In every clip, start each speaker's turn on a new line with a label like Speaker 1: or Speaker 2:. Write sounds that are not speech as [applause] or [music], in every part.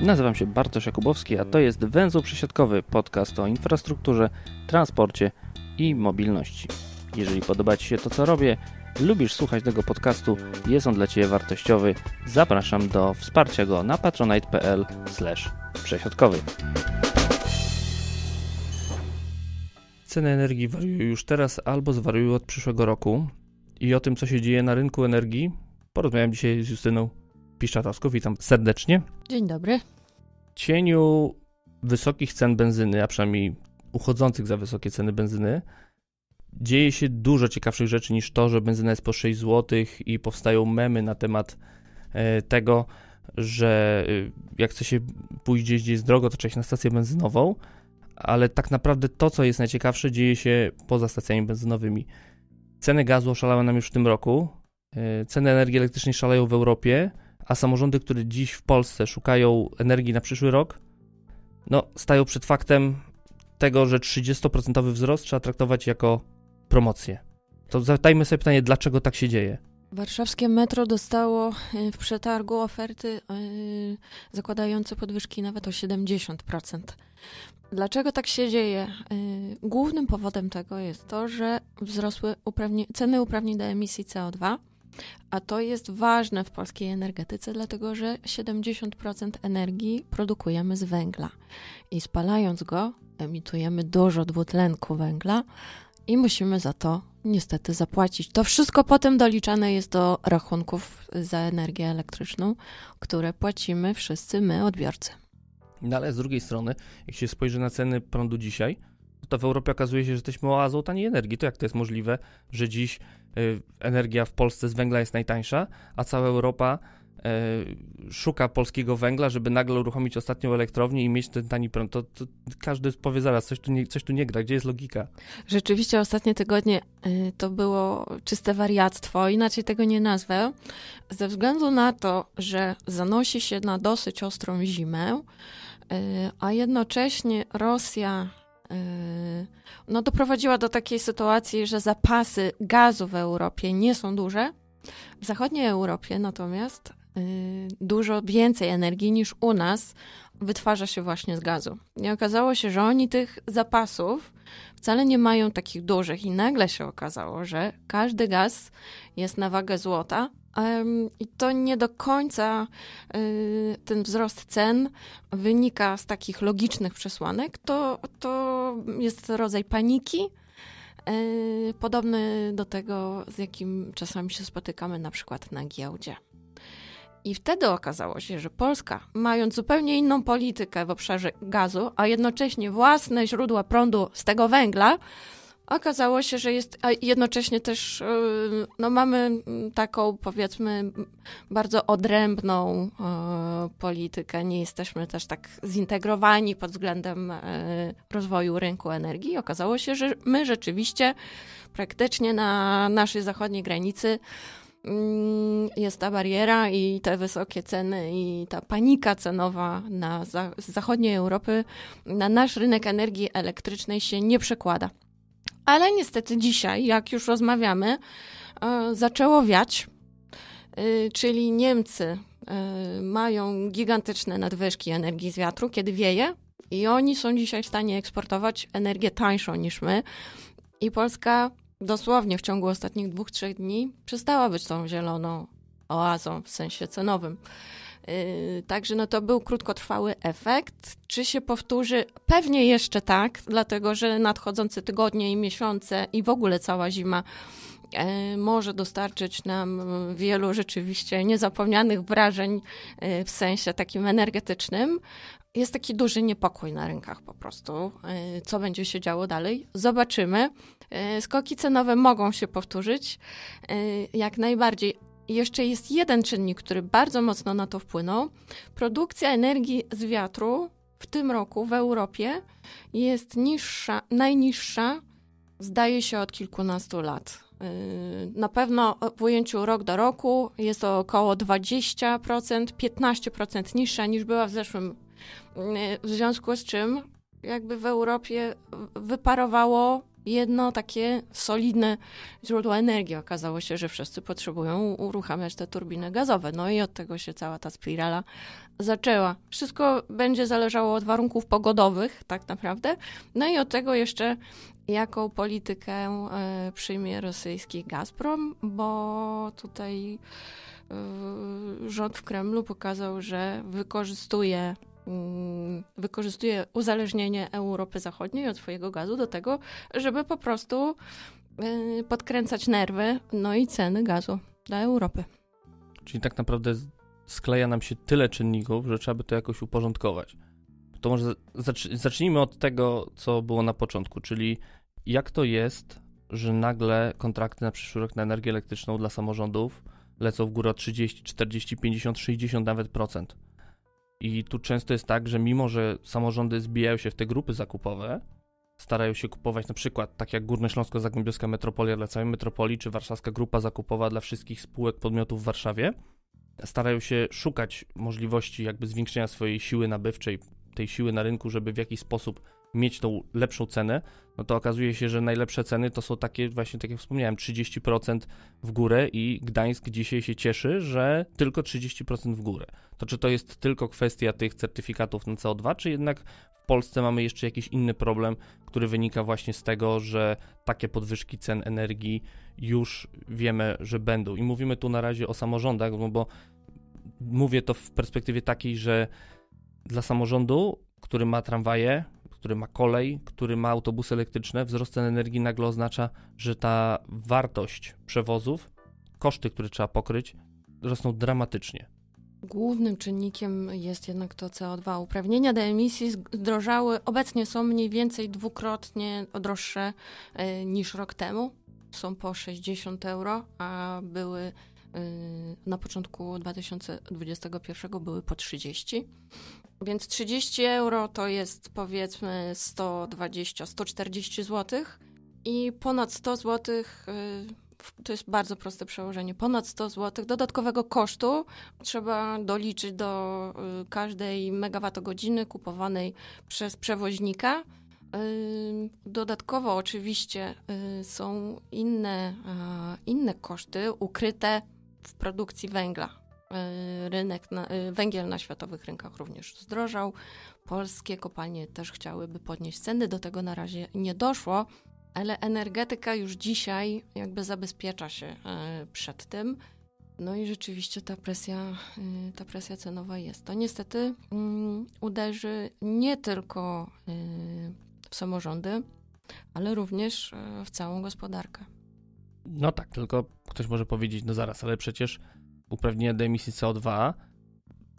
Speaker 1: Nazywam się Bartosz Jakubowski, a to jest Węzeł Przesiadkowy, podcast o infrastrukturze, transporcie i mobilności. Jeżeli podoba Ci się to, co robię, lubisz słuchać tego podcastu, jest on dla Ciebie wartościowy, zapraszam do wsparcia go na patronite.pl przesiadkowy. Ceny energii wariują już teraz albo zwariują od przyszłego roku i o tym, co się dzieje na rynku energii, porozmawiam dzisiaj z Justyną Piszczatowsku, witam serdecznie. Dzień dobry. Cieniu wysokich cen benzyny, a przynajmniej uchodzących za wysokie ceny benzyny, dzieje się dużo ciekawszych rzeczy niż to, że benzyna jest po 6 zł i powstają memy na temat e, tego, że e, jak chce się pójść gdzieś, gdzie jest drogo, to trzeba na stację benzynową, ale tak naprawdę to, co jest najciekawsze, dzieje się poza stacjami benzynowymi. Ceny gazu oszalały nam już w tym roku, e, ceny energii elektrycznej szaleją w Europie, a samorządy, które dziś w Polsce szukają energii na przyszły rok, no, stają przed faktem tego, że 30% wzrost trzeba traktować jako promocję. To zadajmy sobie pytanie, dlaczego tak się dzieje?
Speaker 2: Warszawskie metro dostało e, w przetargu oferty e, zakładające podwyżki nawet o 70%. Dlaczego tak się dzieje? E, głównym powodem tego jest to, że wzrosły ceny uprawnień do emisji CO2 a to jest ważne w polskiej energetyce, dlatego że 70% energii produkujemy z węgla i spalając go emitujemy dużo dwutlenku węgla i musimy za to niestety zapłacić. To wszystko potem doliczane jest do rachunków za energię elektryczną, które płacimy wszyscy my,
Speaker 1: odbiorcy. No ale z drugiej strony, jak się spojrzy na ceny prądu dzisiaj, to w Europie okazuje się, że jesteśmy oazą taniej energii. To jak to jest możliwe, że dziś y, energia w Polsce z węgla jest najtańsza, a cała Europa y, szuka polskiego węgla, żeby nagle uruchomić ostatnią elektrownię i mieć ten tani prąd. To, to każdy powie zaraz, coś tu, nie, coś tu nie gra, gdzie jest logika?
Speaker 2: Rzeczywiście ostatnie tygodnie y, to było czyste wariactwo, inaczej tego nie nazwę. Ze względu na to, że zanosi się na dosyć ostrą zimę, a jednocześnie Rosja Yy, no, doprowadziła do takiej sytuacji, że zapasy gazu w Europie nie są duże. W zachodniej Europie natomiast yy, dużo więcej energii niż u nas wytwarza się właśnie z gazu. I okazało się, że oni tych zapasów wcale nie mają takich dużych, i nagle się okazało, że każdy gaz jest na wagę złota, i to nie do końca y, ten wzrost cen wynika z takich logicznych przesłanek. To, to jest rodzaj paniki, y, podobny do tego, z jakim czasami się spotykamy na przykład na giełdzie. I wtedy okazało się, że Polska, mając zupełnie inną politykę w obszarze gazu, a jednocześnie własne źródła prądu z tego węgla, Okazało się, że jest, a jednocześnie też e, no, mamy taką, powiedzmy, bardzo odrębną e, politykę. Nie jesteśmy też tak zintegrowani pod względem e, rozwoju rynku energii. Okazało się, że my rzeczywiście praktycznie na naszej zachodniej granicy mm, jest ta bariera i te wysokie ceny i ta panika cenowa na za z zachodniej Europy na nasz rynek energii elektrycznej się nie przekłada. Ale niestety dzisiaj, jak już rozmawiamy, e, zaczęło wiać, e, czyli Niemcy e, mają gigantyczne nadwyżki energii z wiatru, kiedy wieje, i oni są dzisiaj w stanie eksportować energię tańszą niż my. I Polska dosłownie w ciągu ostatnich dwóch, trzech dni przestała być tą zieloną oazą w sensie cenowym. Yy, także no to był krótkotrwały efekt. Czy się powtórzy? Pewnie jeszcze tak, dlatego że nadchodzące tygodnie i miesiące i w ogóle cała zima yy, może dostarczyć nam wielu rzeczywiście niezapomnianych wrażeń yy, w sensie takim energetycznym. Jest taki duży niepokój na rynkach po prostu, co będzie się działo dalej. Zobaczymy. Skoki cenowe mogą się powtórzyć jak najbardziej, i jeszcze jest jeden czynnik, który bardzo mocno na to wpłynął. Produkcja energii z wiatru w tym roku w Europie jest niższa, najniższa, zdaje się, od kilkunastu lat. Yy, na pewno w ujęciu rok do roku jest to około 20%, 15% niższa niż była w zeszłym. Yy, w związku z czym jakby w Europie wyparowało jedno takie solidne źródło energii. Okazało się, że wszyscy potrzebują uruchamiać te turbiny gazowe. No i od tego się cała ta spirala zaczęła. Wszystko będzie zależało od warunków pogodowych, tak naprawdę. No i od tego jeszcze jaką politykę e, przyjmie rosyjski Gazprom, bo tutaj e, rząd w Kremlu pokazał, że wykorzystuje wykorzystuje uzależnienie Europy Zachodniej od swojego gazu do tego, żeby po prostu y, podkręcać nerwy, no i ceny gazu dla Europy.
Speaker 1: Czyli tak naprawdę skleja nam się tyle czynników, że trzeba by to jakoś uporządkować. To może zacznijmy od tego, co było na początku, czyli jak to jest, że nagle kontrakty na przyszły rok na energię elektryczną dla samorządów lecą w górę 30, 40, 50, 60 nawet procent. I tu często jest tak, że mimo, że samorządy zbijają się w te grupy zakupowe, starają się kupować na przykład, tak jak Górnośląsko-Zagłębiowska Metropolia dla całej metropolii, czy Warszawska Grupa Zakupowa dla wszystkich spółek podmiotów w Warszawie, starają się szukać możliwości jakby zwiększenia swojej siły nabywczej, tej siły na rynku, żeby w jakiś sposób mieć tą lepszą cenę, no to okazuje się, że najlepsze ceny to są takie właśnie, tak jak wspomniałem, 30% w górę i Gdańsk dzisiaj się cieszy, że tylko 30% w górę. To czy to jest tylko kwestia tych certyfikatów na CO2, czy jednak w Polsce mamy jeszcze jakiś inny problem, który wynika właśnie z tego, że takie podwyżki cen energii już wiemy, że będą. I mówimy tu na razie o samorządach, no bo mówię to w perspektywie takiej, że dla samorządu, który ma tramwaje, który ma kolej, który ma autobusy elektryczne, wzrost cen energii nagle oznacza, że ta wartość przewozów, koszty, które trzeba pokryć, rosną dramatycznie.
Speaker 2: Głównym czynnikiem jest jednak to CO2. Uprawnienia do emisji zdrożały, obecnie są mniej więcej dwukrotnie droższe e, niż rok temu. Są po 60 euro, a były e, na początku 2021 były po 30. Więc 30 euro to jest powiedzmy 120-140 zł i ponad 100 zł. Y, to jest bardzo proste przełożenie. Ponad 100 zł dodatkowego kosztu trzeba doliczyć do y, każdej megawattogodziny kupowanej przez przewoźnika. Y, dodatkowo oczywiście są inne, inne koszty ukryte w produkcji węgla E, rynek, na, e, węgiel na światowych rynkach również zdrożał. Polskie kopalnie też chciałyby podnieść ceny, do tego na razie nie doszło, ale energetyka już dzisiaj jakby zabezpiecza się e, przed tym. No i rzeczywiście ta presja, ta presja cenowa jest. To niestety mm, uderzy nie tylko w samorządy, ale również w całą gospodarkę.
Speaker 1: No tak, tylko ktoś może powiedzieć, no zaraz, ale przecież uprawnienia do emisji CO2,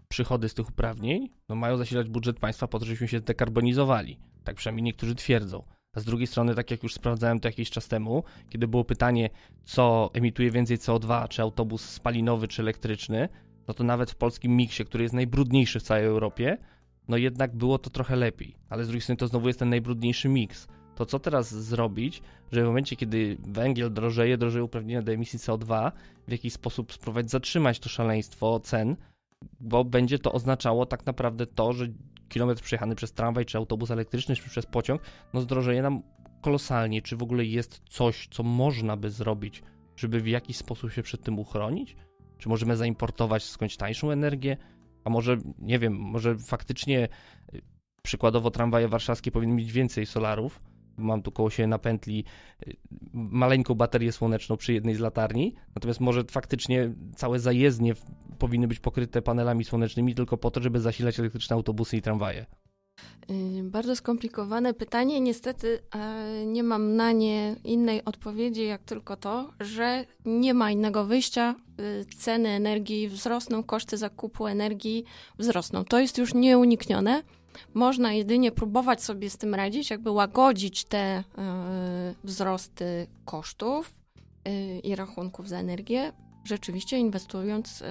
Speaker 1: przychody z tych uprawnień no mają zasilać budżet państwa po to, żebyśmy się dekarbonizowali. Tak przynajmniej niektórzy twierdzą. A z drugiej strony, tak jak już sprawdzałem to jakiś czas temu, kiedy było pytanie, co emituje więcej CO2, czy autobus spalinowy, czy elektryczny, no to nawet w polskim miksie, który jest najbrudniejszy w całej Europie, no jednak było to trochę lepiej. Ale z drugiej strony to znowu jest ten najbrudniejszy miks to co teraz zrobić, żeby w momencie, kiedy węgiel drożeje, drożeje uprawnienia do emisji CO2, w jakiś sposób spróbować zatrzymać to szaleństwo cen, bo będzie to oznaczało tak naprawdę to, że kilometr przejechany przez tramwaj, czy autobus elektryczny, czy przez pociąg, no zdrożeje nam kolosalnie. Czy w ogóle jest coś, co można by zrobić, żeby w jakiś sposób się przed tym uchronić? Czy możemy zaimportować skądś tańszą energię? A może, nie wiem, może faktycznie y, przykładowo tramwaje warszawskie powinny mieć więcej solarów, mam tu koło siebie na pętli y, maleńką baterię słoneczną przy jednej z latarni, natomiast może faktycznie całe zajezdnie powinny być pokryte panelami słonecznymi tylko po to, żeby zasilać elektryczne autobusy i tramwaje.
Speaker 2: Y, bardzo skomplikowane pytanie. Niestety e, nie mam na nie innej odpowiedzi, jak tylko to, że nie ma innego wyjścia. Y, ceny energii wzrosną, koszty zakupu energii wzrosną. To jest już nieuniknione. Można jedynie próbować sobie z tym radzić, jakby łagodzić te e, wzrosty kosztów e, i rachunków za energię, rzeczywiście inwestując e,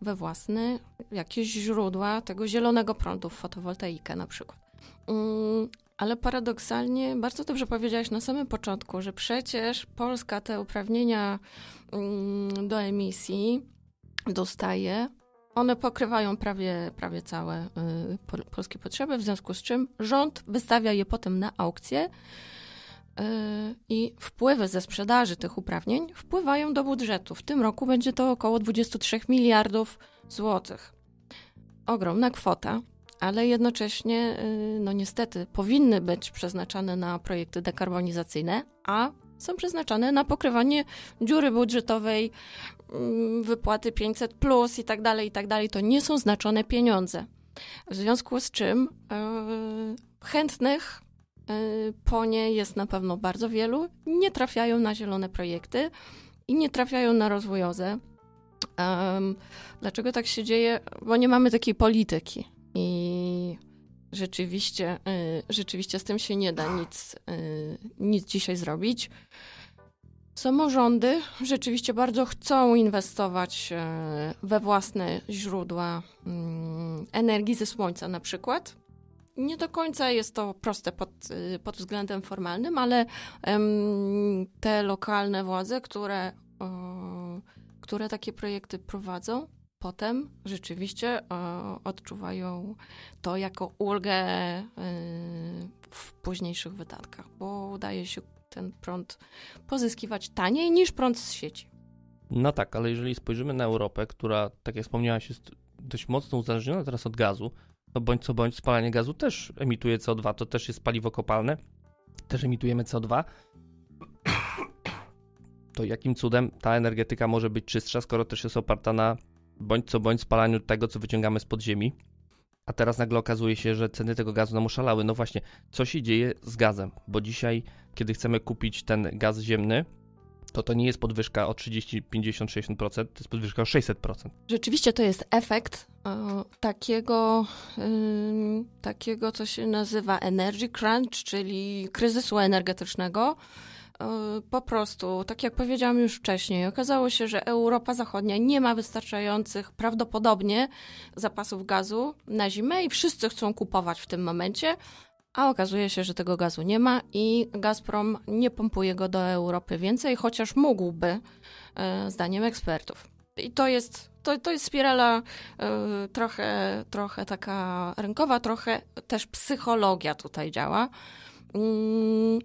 Speaker 2: we własne jakieś źródła tego zielonego prądu, fotowoltaikę na przykład. Mm, ale paradoksalnie bardzo dobrze powiedziałeś na samym początku, że przecież Polska te uprawnienia mm, do emisji dostaje one pokrywają prawie, prawie całe y, polskie potrzeby, w związku z czym rząd wystawia je potem na aukcję y, i wpływy ze sprzedaży tych uprawnień wpływają do budżetu. W tym roku będzie to około 23 miliardów złotych. Ogromna kwota, ale jednocześnie, y, no niestety, powinny być przeznaczane na projekty dekarbonizacyjne, a są przeznaczane na pokrywanie dziury budżetowej Mm, wypłaty 500 plus i tak dalej, i tak dalej, to nie są znaczone pieniądze. W związku z czym e, chętnych e, po nie jest na pewno bardzo wielu, nie trafiają na zielone projekty i nie trafiają na rozwój OZE. dlaczego tak się dzieje? Bo nie mamy takiej polityki i rzeczywiście, e, rzeczywiście z tym się nie da nic, nic dzisiaj zrobić. Samorządy rzeczywiście bardzo chcą inwestować e, we własne źródła mm, energii ze słońca na przykład. Nie do końca jest to proste pod, e, pod względem formalnym, ale te lokalne władze, które, które takie projekty prowadzą, potem rzeczywiście odczuwają to jako ulgę e, w późniejszych wydatkach, bo udaje się ten prąd pozyskiwać taniej niż prąd z sieci.
Speaker 1: No tak, ale jeżeli spojrzymy na Europę, która, tak jak wspomniałaś, jest dość mocno uzależniona teraz od gazu, no bądź co bądź spalanie gazu też emituje CO2, to też jest paliwo kopalne, też emitujemy CO2. [coughs] To jakim cudem ta energetyka może być czystsza, skoro też jest oparta na bądź co bądź spalaniu tego, co wyciągamy z podziemi? a teraz nagle okazuje się, że ceny tego gazu nam oszalały. No właśnie, co się dzieje z gazem? Bo dzisiaj, kiedy chcemy kupić ten gaz ziemny, to to nie jest podwyżka o 30, 50, 60%, to jest podwyżka o 600%.
Speaker 2: Rzeczywiście to jest efekt o, e, takiego, yy, takiego, co się nazywa energy crunch, czyli kryzysu energetycznego, E, po prostu, tak jak powiedziałam już wcześniej, okazało się, że Europa Zachodnia nie ma wystarczających prawdopodobnie zapasów gazu na zimę i wszyscy chcą kupować w tym momencie, a okazuje się, że tego gazu nie ma i Gazprom nie pompuje go do Europy więcej, chociaż mógłby, e, zdaniem ekspertów. I to jest, to, to jest spirala e, trochę, trochę taka rynkowa, trochę też psychologia tutaj działa. Mm,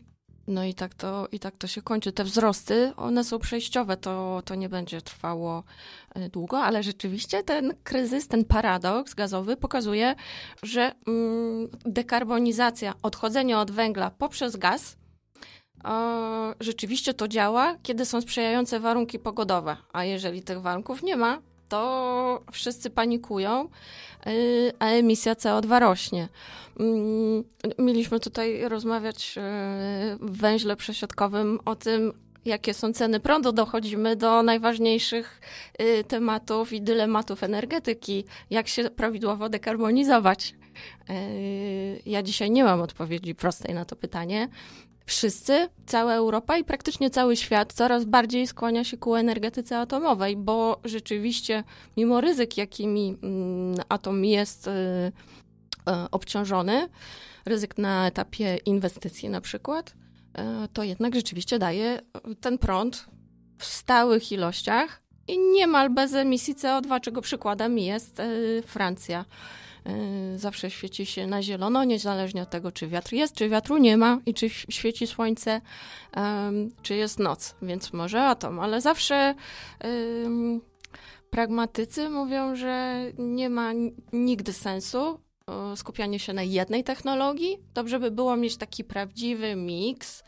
Speaker 2: no i tak to, i tak to się kończy. Te wzrosty, one są przejściowe, to, to nie będzie trwało e, długo, ale rzeczywiście ten kryzys, ten paradoks gazowy pokazuje, że mm, dekarbonizacja, odchodzenie od węgla poprzez gaz, rzeczywiście to działa, kiedy są sprzyjające warunki pogodowe, a jeżeli tych warunków nie ma, to wszyscy panikują, y, a emisja CO2 rośnie. Mm, mieliśmy tutaj rozmawiać y, w węźle przesiadkowym o tym, jakie są ceny prądu, dochodzimy do najważniejszych y, tematów i dylematów energetyki, jak się prawidłowo dekarbonizować. Ja dzisiaj nie mam odpowiedzi prostej na to pytanie, wszyscy, cała Europa i praktycznie cały świat coraz bardziej skłania się ku energetyce atomowej, bo rzeczywiście, mimo ryzyk, jakimi mm, atom jest y, y, obciążony, ryzyk na etapie inwestycji na przykład, y, to jednak rzeczywiście daje ten prąd w stałych ilościach i niemal bez emisji CO2, czego przykładem jest Francja. Y, zawsze świeci się na zielono, niezależnie od tego, czy wiatr jest, czy wiatru nie ma i czy świeci słońce, czy jest noc, więc może atom, ale zawsze pragmatycy mówią, że nie ma nigdy sensu skupianie się na jednej technologii. Dobrze by było mieć taki prawdziwy miks.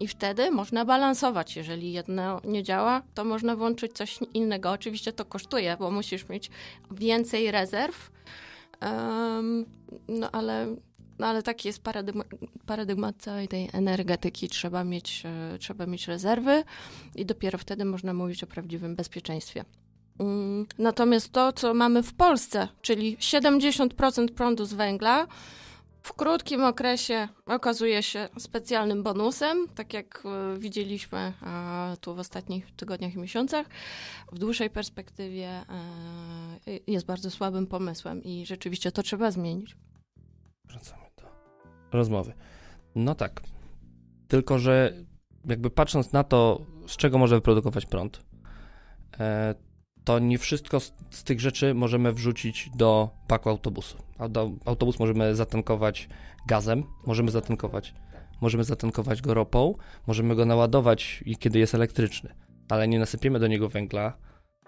Speaker 2: I wtedy można balansować. Jeżeli jedno nie działa, to można włączyć coś innego. Oczywiście to kosztuje, bo musisz mieć więcej rezerw, Um, no ale no ale taki jest paradygma, paradygmat całej tej energetyki. Trzeba mieć, e, trzeba mieć rezerwy i dopiero wtedy można mówić o prawdziwym bezpieczeństwie. Mm, natomiast to, co mamy w Polsce, czyli 70% prądu z węgla, w krótkim okresie okazuje się specjalnym bonusem, tak jak e, widzieliśmy e, tu w ostatnich tygodniach i miesiącach. W dłuższej perspektywie e, jest bardzo słabym pomysłem i rzeczywiście to trzeba zmienić.
Speaker 1: Wracamy do rozmowy. No tak. Tylko, że jakby patrząc na to, z czego może wyprodukować prąd, to nie wszystko z, z tych rzeczy możemy wrzucić do paku autobusu. Autobus możemy zatankować gazem, możemy zatankować, możemy zatankować go ropą, możemy go naładować, kiedy jest elektryczny, ale nie nasypiemy do niego węgla,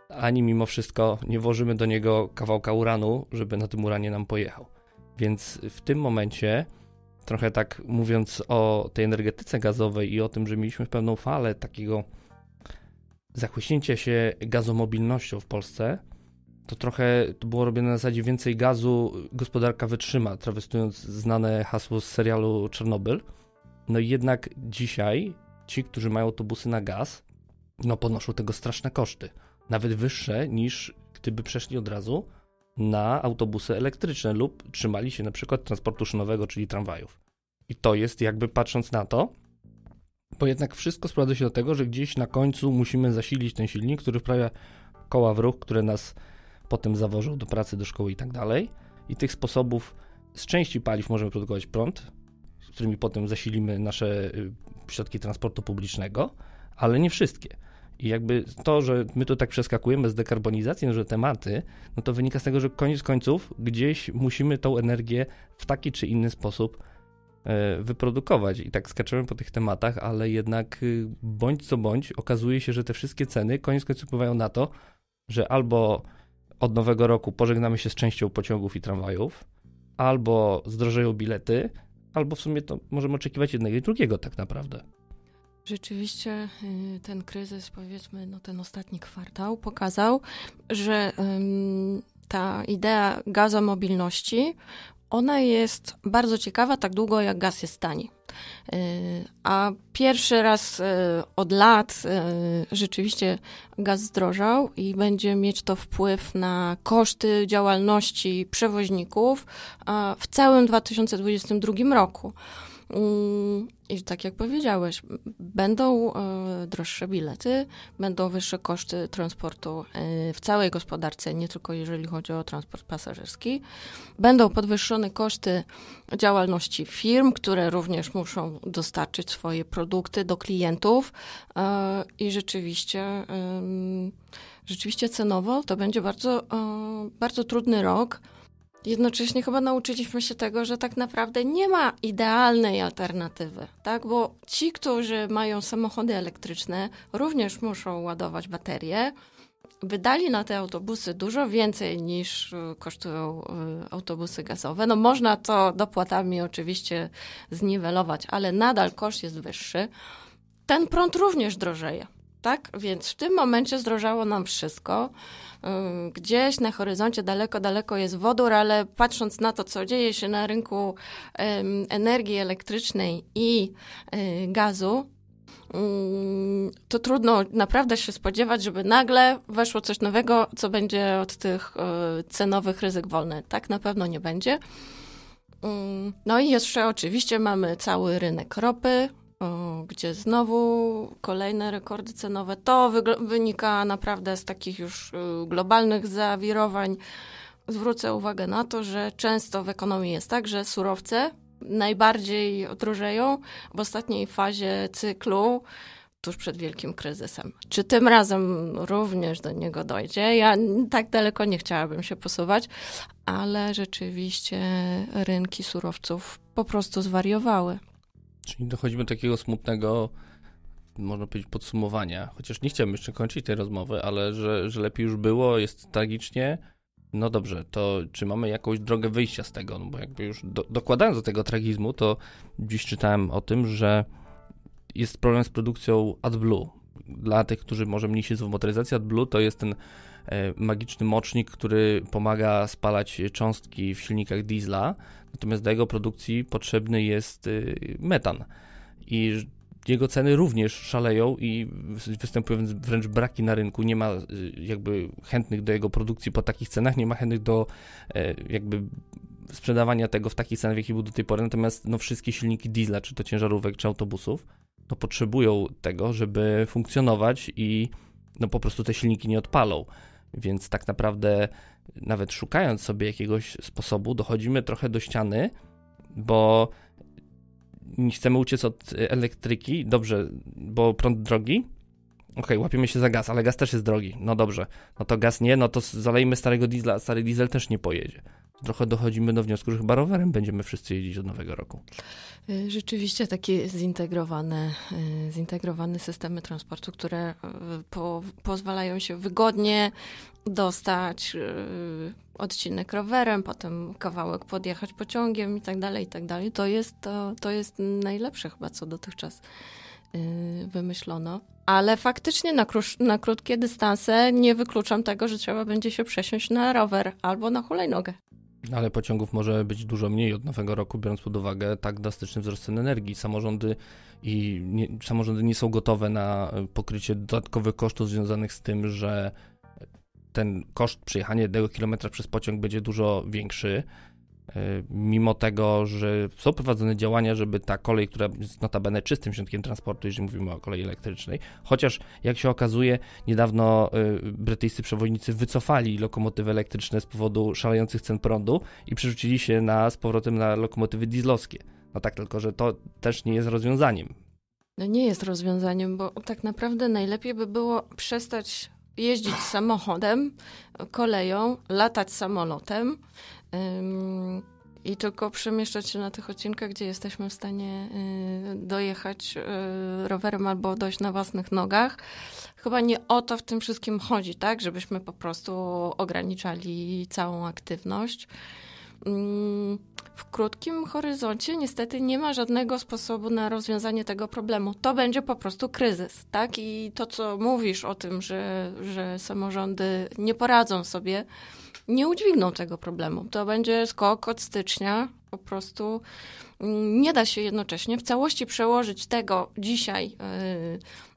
Speaker 1: ani mimo wszystko nie włożymy do niego kawałka uranu, żeby na tym uranie nam pojechał. Więc w tym momencie, trochę tak mówiąc o tej energetyce gazowej i o tym, że mieliśmy pewną falę takiego zachłyśnięcie się gazomobilnością w Polsce to trochę to było robione na zasadzie więcej gazu gospodarka wytrzyma, trawestując znane hasło z serialu Czernobyl. No i jednak dzisiaj ci, którzy mają autobusy na gaz, no ponoszą tego straszne koszty, nawet wyższe niż gdyby przeszli od razu na autobusy elektryczne lub trzymali się na przykład transportu szynowego, czyli tramwajów. I to jest jakby patrząc na to, bo jednak wszystko sprowadza się do tego, że gdzieś na końcu musimy zasilić ten silnik, który wprawia koła w ruch, które nas potem zawożą do pracy, do szkoły i tak dalej. I tych sposobów z części paliw możemy produkować prąd, z którymi potem zasilimy nasze y, środki transportu publicznego, ale nie wszystkie. I jakby to, że my tu tak przeskakujemy z dekarbonizacji że tematy, no to wynika z tego, że koniec końców gdzieś musimy tą energię w taki czy inny sposób E, wyprodukować. I tak skaczymy po tych tematach, ale jednak y, bądź co bądź okazuje się, że te wszystkie ceny koniec końców wpływają na to, że albo od nowego roku pożegnamy się z częścią pociągów i tramwajów, albo zdrożeją bilety, albo w sumie to możemy oczekiwać jednego i drugiego tak naprawdę.
Speaker 2: Rzeczywiście y, ten kryzys, powiedzmy, no ten ostatni kwartał pokazał, że ta idea gazomobilności ona jest bardzo ciekawa tak długo, jak gaz jest tani. E, a pierwszy raz e, od lat e, rzeczywiście gaz zdrożał i będzie mieć to wpływ na koszty działalności przewoźników w całym 2022 roku. Mm, I tak jak powiedziałeś, będą e, droższe bilety, będą wyższe koszty transportu e, w całej gospodarce, nie tylko jeżeli chodzi o transport pasażerski. Będą podwyższone koszty działalności firm, które również muszą dostarczyć swoje produkty do klientów e, i rzeczywiście, rzeczywiście cenowo to będzie bardzo, bardzo trudny rok jednocześnie chyba nauczyliśmy się tego, że tak naprawdę nie ma idealnej alternatywy, tak? Bo ci, którzy mają samochody elektryczne, również muszą ładować baterie. Wydali na te autobusy dużo więcej niż e, kosztują e, autobusy gazowe. No można to dopłatami oczywiście zniwelować, ale nadal koszt jest wyższy. Ten prąd również drożeje tak? Więc w tym momencie zdrożało nam wszystko. Gdzieś na horyzoncie daleko, daleko jest wodór, ale patrząc na to, co dzieje się na rynku energii elektrycznej i y, gazu, to trudno naprawdę się spodziewać, żeby nagle weszło coś nowego, co będzie od tych y, cenowych ryzyk wolne. Tak na pewno nie będzie. No i jeszcze oczywiście mamy cały rynek ropy, gdzie znowu kolejne rekordy cenowe. To wynika naprawdę z takich już y, globalnych zawirowań. Zwrócę uwagę na to, że często w ekonomii jest tak, że surowce najbardziej drożeją w ostatniej fazie cyklu tuż przed wielkim kryzysem. Czy tym razem również do niego dojdzie? Ja tak daleko nie chciałabym się posuwać, ale rzeczywiście rynki surowców po prostu zwariowały.
Speaker 1: Czyli dochodzimy do takiego smutnego, można powiedzieć, podsumowania. Chociaż nie chciałbym jeszcze kończyć tej rozmowy, ale że, że lepiej już było, jest tragicznie. No dobrze, to czy mamy jakąś drogę wyjścia z tego? No bo jakby już do, dokładając do tego tragizmu, to dziś czytałem o tym, że jest problem z produkcją AdBlue. Dla tych, którzy może mniej siedzą w motoryzacji, AdBlue to jest ten E, magiczny mocznik, który pomaga spalać cząstki w silnikach diesla, natomiast do jego produkcji potrzebny jest e, metan. I jego ceny również szaleją i występują wręcz braki na rynku. Nie ma e, jakby chętnych do jego produkcji po takich cenach, nie ma chętnych do jakby sprzedawania tego w takich cenach, w jakich był do tej pory. Natomiast no, wszystkie silniki diesla, czy to ciężarówek, czy autobusów, no, potrzebują tego, żeby funkcjonować i no, po prostu te silniki nie odpalą. Więc tak naprawdę, nawet szukając sobie jakiegoś sposobu, dochodzimy trochę do ściany, bo chcemy uciec od elektryki, dobrze, bo prąd drogi. Okej, łapiemy się za gaz, ale gaz też jest drogi. No dobrze, no to gaz nie, no to zalejmy starego diesla, stary diesel też nie pojedzie trochę dochodzimy do wniosku, że chyba rowerem będziemy wszyscy jeździć od nowego roku.
Speaker 2: Y, rzeczywiście takie zintegrowane, y, zintegrowane systemy transportu, które y, po, pozwalają się wygodnie dostać odcinek rowerem, potem kawałek podjechać pociągiem i tak dalej, i tak dalej. To jest, to, to jest najlepsze chyba, co dotychczas wymyślono. Ale faktycznie na, krusz, na, krótkie dystanse nie wykluczam tego, że trzeba będzie się przesiąść na rower albo na hulajnogę
Speaker 1: ale pociągów może być dużo mniej od nowego roku, biorąc pod uwagę tak drastyczny wzrost cen energii. Samorządy, i nie, samorządy nie są gotowe na pokrycie dodatkowych kosztów związanych z tym, że ten koszt przejechania jednego kilometra przez pociąg będzie dużo większy. E, mimo tego, że są prowadzone działania, żeby ta kolej, która jest notabene czystym środkiem transportu, jeżeli mówimy o kolei elektrycznej, chociaż jak się okazuje, niedawno e, brytyjscy przewoźnicy wycofali lokomotywy elektryczne z powodu szalejących cen prądu i przerzucili się na, z powrotem na lokomotywy dieslowskie. No tak, tylko że to też nie jest rozwiązaniem.
Speaker 2: No nie jest rozwiązaniem, bo tak naprawdę najlepiej by było przestać jeździć samochodem, koleją, latać samolotem i tylko przemieszczać się na tych odcinkach, gdzie jesteśmy w stanie y, dojechać y, rowerem albo dojść na własnych nogach. Chyba nie o to w tym wszystkim chodzi, tak? Żebyśmy po prostu ograniczali całą aktywność. Mm, w krótkim horyzoncie niestety nie ma żadnego sposobu na rozwiązanie tego problemu. To będzie po prostu kryzys, tak? I to, co mówisz o tym, że, że samorządy nie poradzą sobie, nie udźwigną tego problemu. To będzie skok od stycznia, po prostu mm, nie da się jednocześnie w całości przełożyć tego dzisiaj y,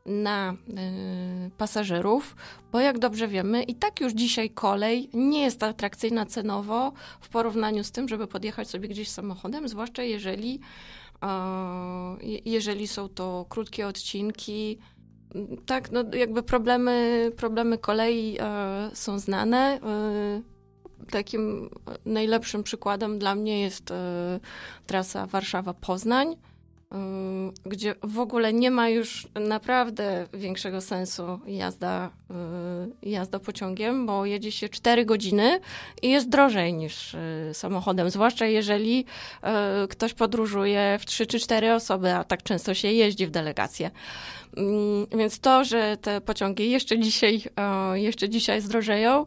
Speaker 2: na y, pasażerów, bo jak dobrze wiemy, i tak już dzisiaj kolej nie jest atrakcyjna cenowo w porównaniu z tym, żeby podjechać sobie gdzieś samochodem, zwłaszcza jeżeli, y, jeżeli są to krótkie odcinki. Tak, no jakby problemy, problemy kolei y, są znane e, takim najlepszym przykładem dla mnie jest y, trasa Warszawa-Poznań, Y, gdzie w ogóle nie ma już naprawdę większego sensu jazda, y, jazda pociągiem, bo jedzie się 4 godziny i jest drożej niż y, samochodem, zwłaszcza jeżeli ktoś podróżuje w 3 czy 4 osoby, a tak często się jeździ w delegacje. Mm, więc to, że te pociągi jeszcze dzisiaj, jeszcze dzisiaj zdrożeją,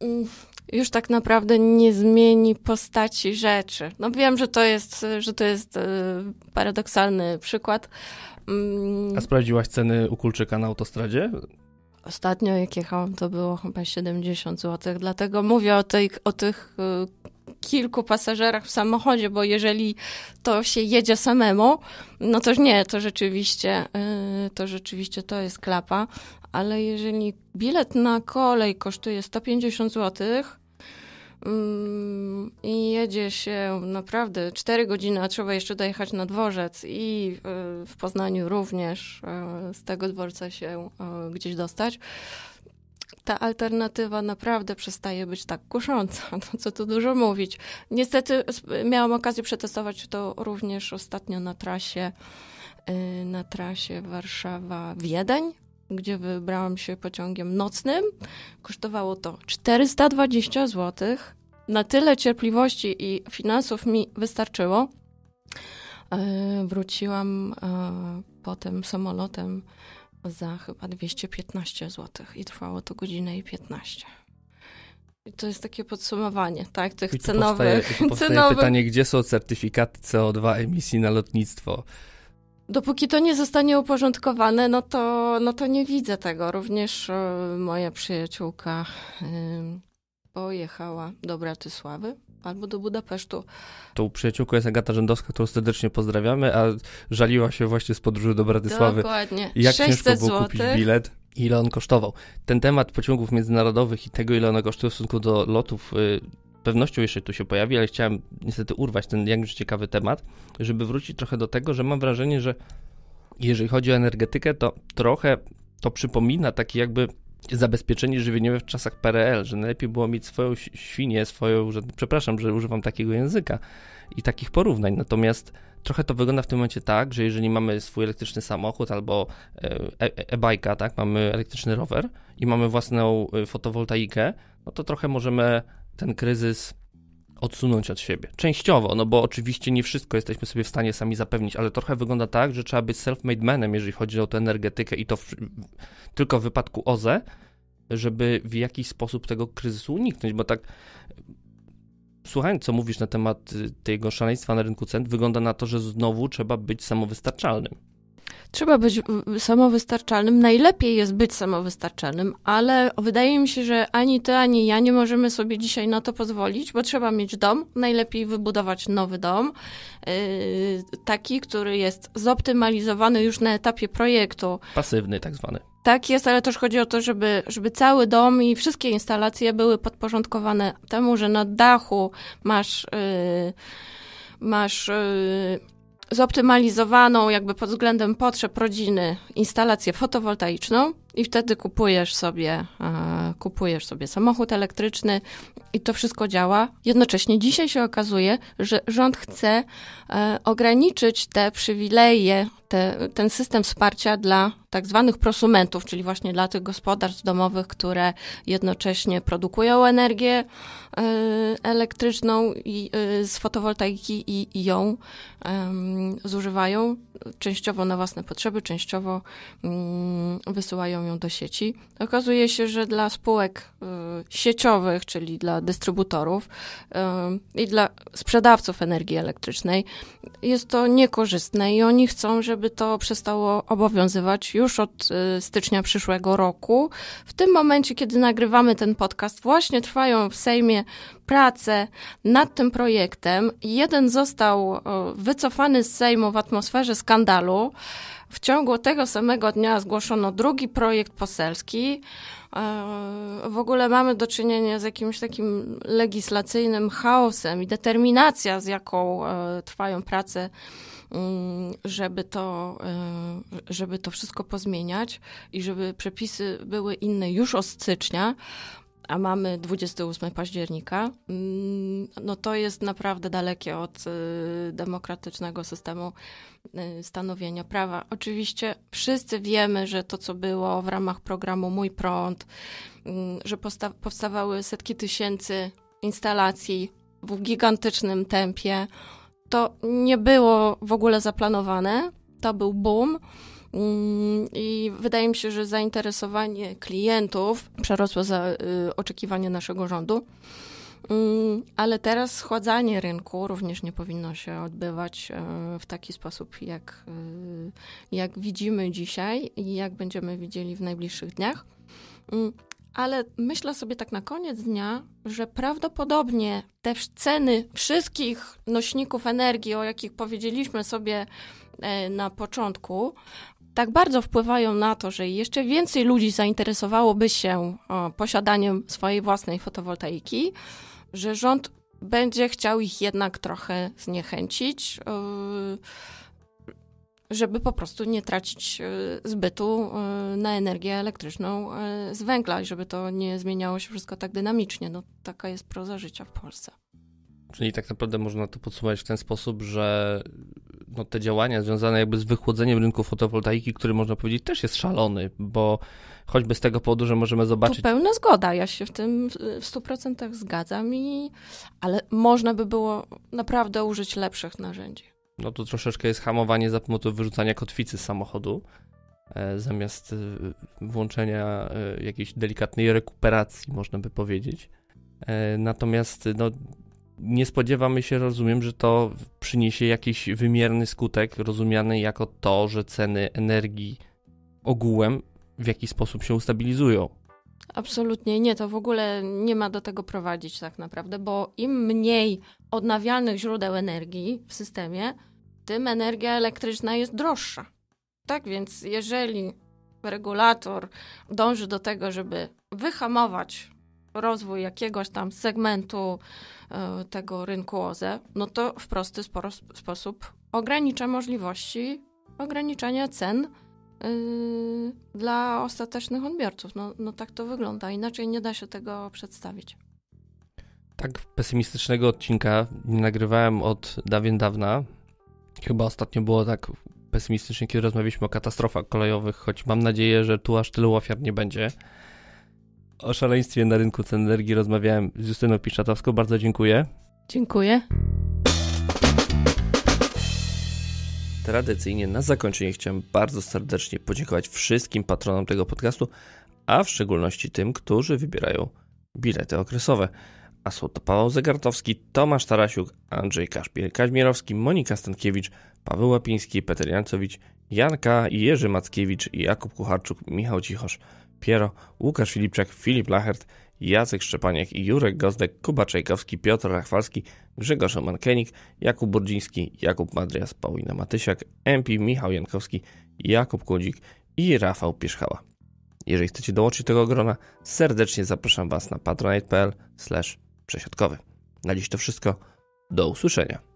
Speaker 2: mm, już tak naprawdę nie zmieni postaci rzeczy. No wiem, że to jest, że to jest e, paradoksalny przykład. Mm. A
Speaker 1: sprawdziłaś ceny u Kulczyka na autostradzie?
Speaker 2: Ostatnio jak jechałam, to było chyba 70 zł, dlatego mówię o, o tych e, kilku pasażerach w samochodzie, bo jeżeli to się jedzie samemu, no to nie, to rzeczywiście, e, to rzeczywiście to jest klapa ale jeżeli bilet na kolej kosztuje 150 zł mm, i jedzie się naprawdę 4 godziny, a trzeba jeszcze dojechać na dworzec i e, w Poznaniu również e, z tego dworca się e, gdzieś dostać, ta alternatywa naprawdę przestaje być tak kusząca, no [laughs] co tu dużo mówić. Niestety miałam okazję przetestować to również ostatnio na trasie na trasie Warszawa-Wiedeń, gdzie wybrałam się pociągiem nocnym. Kosztowało to 420 zł. Na tyle cierpliwości i finansów mi wystarczyło. E, wróciłam e, potem samolotem za chyba 215 zł i trwało to godzinę i 15. I to jest takie podsumowanie, tak, tych I tu cenowych. Powstaje, tu powstaje cenowych... pytanie,
Speaker 1: gdzie są certyfikaty CO2 emisji na lotnictwo?
Speaker 2: Dopóki to nie zostanie uporządkowane, no to, no to nie widzę tego. Również e, moja przyjaciółka e, pojechała do Bratysławy albo do Budapesztu.
Speaker 1: Tą przyjaciółką jest Agata Rzędowska, którą serdecznie pozdrawiamy, a żaliła się właśnie z podróży do Bratysławy. Dokładnie. Jak 600 ciężko było kupić bilet ile on kosztował. Ten temat pociągów międzynarodowych i tego, ile one kosztują w stosunku do lotów y, pewnością jeszcze tu się pojawi, ale chciałem niestety urwać ten jakże ciekawy temat, żeby wrócić trochę do tego, że mam wrażenie, że jeżeli chodzi o energetykę, to trochę to przypomina taki jakby zabezpieczenie żywieniowe w czasach PRL, że najlepiej było mieć swoją świnię, swoją, że, przepraszam, że używam takiego języka i takich porównań, natomiast trochę to wygląda w tym momencie tak, że jeżeli mamy swój elektryczny samochód albo e-bajka, e e, e- tak, mamy elektryczny rower i mamy własną e, fotowoltaikę, no to trochę możemy ten kryzys odsunąć od siebie. Częściowo, no bo oczywiście nie wszystko jesteśmy sobie w stanie sami zapewnić, ale trochę wygląda tak, że trzeba być self-made manem, jeżeli chodzi o tę energetykę i to w, tylko w wypadku OZE, żeby w jakiś sposób tego kryzysu uniknąć, bo tak słuchając, co mówisz na temat y, tego szaleństwa na rynku cen, wygląda na to, że znowu trzeba być samowystarczalnym. Trzeba
Speaker 2: być samowystarczalnym. Najlepiej jest być samowystarczalnym, ale wydaje mi się, że ani ty, ani ja nie możemy sobie dzisiaj na to pozwolić, bo trzeba mieć dom. Najlepiej wybudować nowy dom, yy, taki, który jest zoptymalizowany już na etapie projektu.
Speaker 1: Pasywny, tak zwany.
Speaker 2: Tak jest, ale też chodzi o to, żeby, żeby cały dom i wszystkie instalacje były podporządkowane temu, że na dachu masz. Yy, masz yy, zoptymalizowaną jakby pod względem potrzeb rodziny instalację fotowoltaiczną, i wtedy kupujesz sobie, e, kupujesz sobie samochód elektryczny i to wszystko działa. Jednocześnie dzisiaj się okazuje, że rząd chce e, ograniczyć te przywileje, te, ten system wsparcia dla tak zwanych prosumentów, czyli właśnie dla tych gospodarstw domowych, które jednocześnie produkują energię e, elektryczną i, z fotowoltaiki i, i ją um, zużywają częściowo na własne potrzeby, częściowo um, wysyłają ją do sieci. Okazuje się, że dla spółek y, sieciowych, czyli dla dystrybutorów y, i dla sprzedawców energii elektrycznej, jest to niekorzystne i oni chcą, żeby to przestało obowiązywać już od y, stycznia przyszłego roku. W tym momencie, kiedy nagrywamy ten podcast, właśnie trwają w Sejmie prace nad tym projektem. Jeden został wycofany z Sejmu w atmosferze skandalu. W ciągu tego samego dnia zgłoszono drugi projekt poselski. E, w ogóle mamy do czynienia z jakimś takim legislacyjnym chaosem i determinacja, z jaką e, trwają prace mm, żeby to, e, żeby to wszystko pozmieniać i żeby przepisy były inne już od stycznia a mamy 28 października, mm, no to jest naprawdę dalekie od y, demokratycznego systemu y, stanowienia prawa. Oczywiście wszyscy wiemy, że to, co było w ramach programu Mój Prąd, mm, że powstawały setki tysięcy instalacji w gigantycznym tempie, to nie było w ogóle zaplanowane. To był boom. Mm, I wydaje mi się, że zainteresowanie klientów przerosło za y, oczekiwanie naszego rządu. Mm, ale teraz schładzanie rynku również nie powinno się odbywać y, w taki sposób, jak, y, jak widzimy dzisiaj i jak będziemy widzieli w najbliższych dniach. Mm, ale myślę sobie tak na koniec dnia, że prawdopodobnie te ceny wszystkich nośników energii, o jakich powiedzieliśmy sobie e, na początku, tak bardzo wpływają na to, że jeszcze więcej ludzi zainteresowałoby się posiadaniem swojej własnej fotowoltaiki, że rząd będzie chciał ich jednak trochę zniechęcić, żeby po prostu nie tracić e, zbytu e, na energię elektryczną e, z węgla i żeby to nie zmieniało się wszystko tak dynamicznie. No, taka jest proza życia w Polsce.
Speaker 1: Czyli tak naprawdę można to podsumować w ten sposób, że no, te działania związane jakby z wychłodzeniem rynku fotowoltaiki, który można powiedzieć też jest szalony, bo choćby z tego powodu, że możemy zobaczyć... Tu
Speaker 2: pełna zgoda, ja się w tym w 100% zgadzam, i, ale można by było naprawdę użyć lepszych narzędzi.
Speaker 1: No to troszeczkę jest hamowanie za pomocą wyrzucania kotwicy z samochodu, e, zamiast e, włączenia e, jakiejś delikatnej rekuperacji, można by powiedzieć. Natomiast no, nie spodziewamy się, rozumiem, że to przyniesie jakiś wymierny skutek, rozumiany jako to, że ceny energii ogółem w jakiś sposób się ustabilizują.
Speaker 2: Absolutnie nie, to w ogóle nie ma do tego prowadzić tak naprawdę, bo im mniej odnawialnych źródeł energii w systemie, tym energia elektryczna jest droższa. Tak więc, jeżeli regulator dąży do tego, żeby wyhamować rozwój jakiegoś tam segmentu e, tego rynku OZE, no to w prosty sposób ogranicza możliwości ograniczania cen Yy, dla ostatecznych odbiorców. No, no tak to wygląda, inaczej nie da się tego przedstawić.
Speaker 1: Tak pesymistycznego odcinka nie nagrywałem od dawien dawna. Chyba ostatnio było tak pesymistycznie, kiedy rozmawialiśmy o katastrofach kolejowych, choć mam nadzieję, że tu aż tylu ofiar nie będzie o szaleństwie na rynku cen energii rozmawiałem z Justyną Piszczatowską. Bardzo dziękuję. Dziękuję. Tradycyjnie na zakończenie chciałem bardzo serdecznie podziękować wszystkim patronom tego podcastu, a w szczególności tym, którzy wybierają bilety okresowe. A są to Paweł Zegartowski, Tomasz Tarasiuk, Andrzej Kaszpiel, Kaźmierowski, Monika Stankiewicz, Paweł Łapiński, Peter Jancowicz, Janka, Jerzy Mackiewicz, Jakub Kucharczuk, Michał Cichosz. Piero, Łukasz Filipczak, Filip Lachert, Jacek Szczepaniak, Jurek Gozdek, Kuba Czajkowski, Piotr Rachwalski, Grzegorz Kenik, Jakub Burdziński, Jakub Madrias, Paulina Matysiak, MP Michał Jankowski, Jakub Kłodzik i Rafał Pierzchała. Jeżeli chcecie dołączyć tego grona, serdecznie zapraszam Was na patronite.pl Na dziś to wszystko. Do usłyszenia.